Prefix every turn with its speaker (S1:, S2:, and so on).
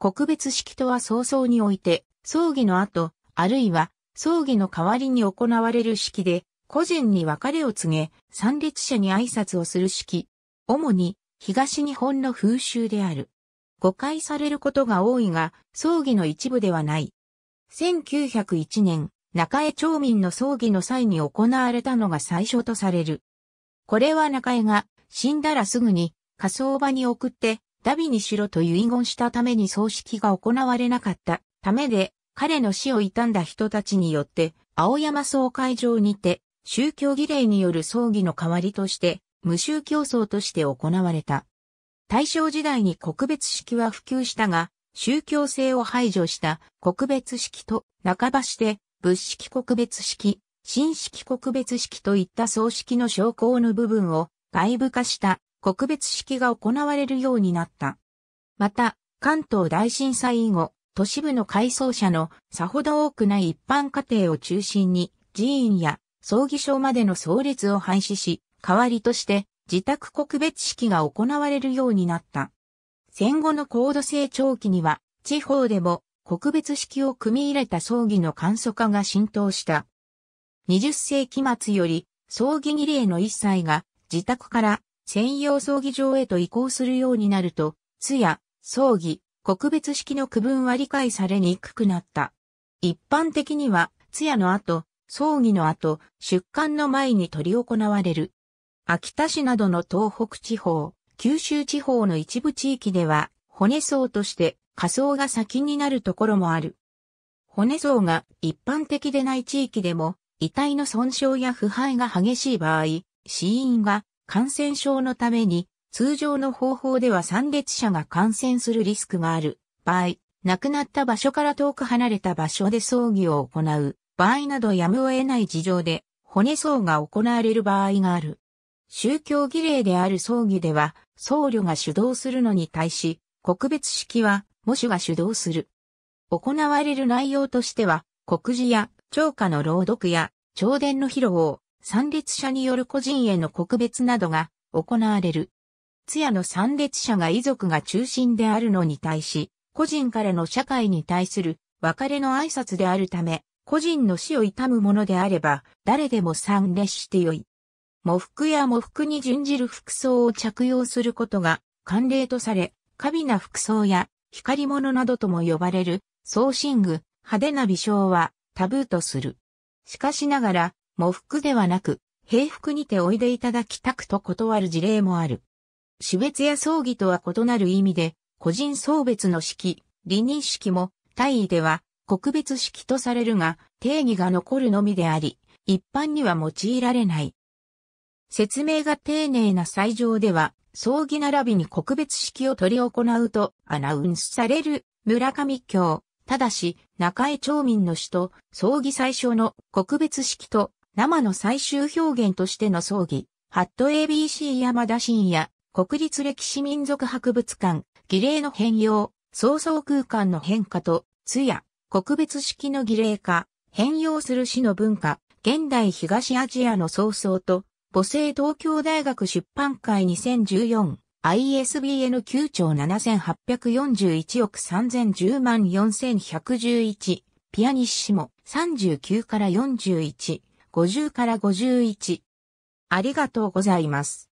S1: 告別式とは早々において、葬儀の後、あるいは、葬儀の代わりに行われる式で、個人に別れを告げ、参列者に挨拶をする式。主に、東日本の風習である。誤解されることが多いが、葬儀の一部ではない。1901年、中江町民の葬儀の際に行われたのが最初とされる。これは中江が死んだらすぐに火葬場に送ってダビにしろと遺言したために葬式が行われなかったためで、彼の死を悼んだ人たちによって、青山総会場にて、宗教儀礼による葬儀の代わりとして、無宗教葬として行われた。大正時代に国別式は普及したが、宗教性を排除した国別式と半ばして、仏式国別式、新式国別式といった葬式の証拠の部分を外部化した告別式が行われるようになった。また、関東大震災以後、都市部の改装者のさほど多くない一般家庭を中心に、寺院や葬儀所までの葬列を廃止し、代わりとして自宅告別式が行われるようになった。戦後の高度成長期には、地方でも告別式を組み入れた葬儀の簡素化が浸透した。20世紀末より、葬儀儀礼の一切が自宅から専用葬儀場へと移行するようになると、通夜、葬儀、国別式の区分は理解されにくくなった。一般的には、通夜の後、葬儀の後、出棺の前に取り行われる。秋田市などの東北地方、九州地方の一部地域では、骨葬として火葬が先になるところもある。骨葬が一般的でない地域でも、遺体の損傷や腐敗が激しい場合、死因が感染症のために、通常の方法では参列者が感染するリスクがある場合、亡くなった場所から遠く離れた場所で葬儀を行う場合などやむを得ない事情で骨葬が行われる場合がある。宗教儀礼である葬儀では僧侶が主導するのに対し、告別式は喪主が主導する。行われる内容としては、告示や、聴歌の朗読や、朝電の披露を、参列者による個人への告別などが行われる。通夜の参列者が遺族が中心であるのに対し、個人からの社会に対する別れの挨拶であるため、個人の死を悼むものであれば、誰でも参列してよい。喪服や喪服に準じる服装を着用することが慣例とされ、過美な服装や光り物などとも呼ばれる、装身具、派手な微笑はタブーとする。しかしながら、喪服ではなく、平服にておいでいただきたくと断る事例もある。死別や葬儀とは異なる意味で、個人送別の式、離任式も、大意では、国別式とされるが、定義が残るのみであり、一般には用いられない。説明が丁寧な斎場では、葬儀並びに国別式を取り行うとアナウンスされる村上京、ただし中江町民の首都、葬儀最初の国別式と生の最終表現としての葬儀、ハット ABC 山田信也、国立歴史民族博物館、儀礼の変容、創造空間の変化と、通夜、国別式の儀礼化、変容する死の文化、現代東アジアの創造と、母性東京大学出版会 2014ISBN 9兆7841億3010万4111ピアニッシモ39から41 50から51。ありがとうございます。